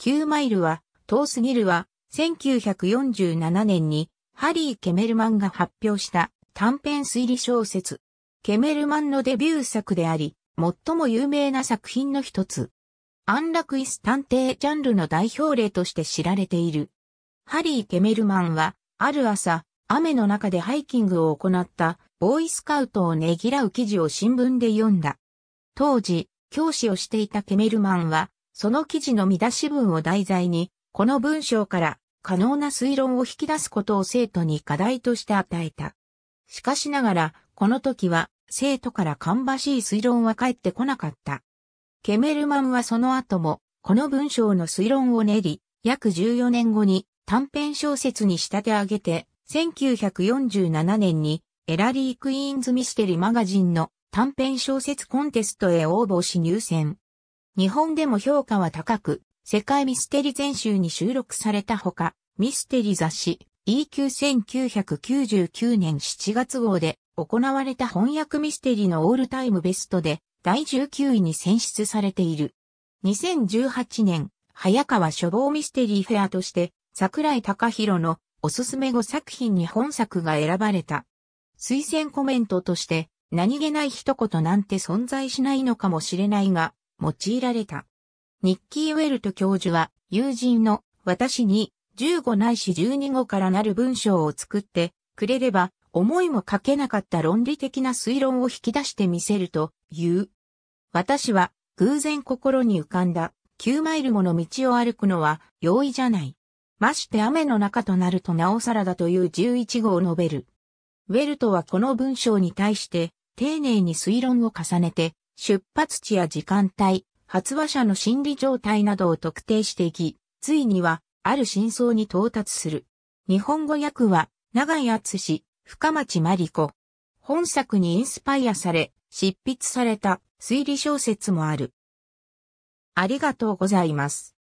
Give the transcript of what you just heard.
9マイルは、遠すぎるは、1947年に、ハリー・ケメルマンが発表した短編推理小説。ケメルマンのデビュー作であり、最も有名な作品の一つ。安楽椅子探偵ジャンルの代表例として知られている。ハリー・ケメルマンは、ある朝、雨の中でハイキングを行ったボーイスカウトをねぎらう記事を新聞で読んだ。当時、教師をしていたケメルマンは、その記事の見出し文を題材に、この文章から可能な推論を引き出すことを生徒に課題として与えた。しかしながら、この時は生徒から芳しい推論は返ってこなかった。ケメルマンはその後も、この文章の推論を練り、約14年後に短編小説に仕立て上げて、1947年にエラリー・クイーンズ・ミステリーマガジンの短編小説コンテストへ応募し入選。日本でも評価は高く、世界ミステリ全集に収録されたほか、ミステリ雑誌 EQ1999 年7月号で行われた翻訳ミステリのオールタイムベストで第19位に選出されている。2018年、早川書房ミステリーフェアとして桜井隆弘のおすすめ5作品に本作が選ばれた。推薦コメントとして何気ない一言なんて存在しないのかもしれないが、用いられた。ニッキー・ウェルト教授は友人の私に15ないし12語からなる文章を作ってくれれば思いもかけなかった論理的な推論を引き出してみせると言う。私は偶然心に浮かんだ9マイルもの道を歩くのは容易じゃない。まして雨の中となるとなおさらだという11号述べる。ウェルトはこの文章に対して丁寧に推論を重ねて出発地や時間帯、発話者の心理状態などを特定していき、ついには、ある真相に到達する。日本語訳は、長井厚氏、深町真理子。本作にインスパイアされ、執筆された推理小説もある。ありがとうございます。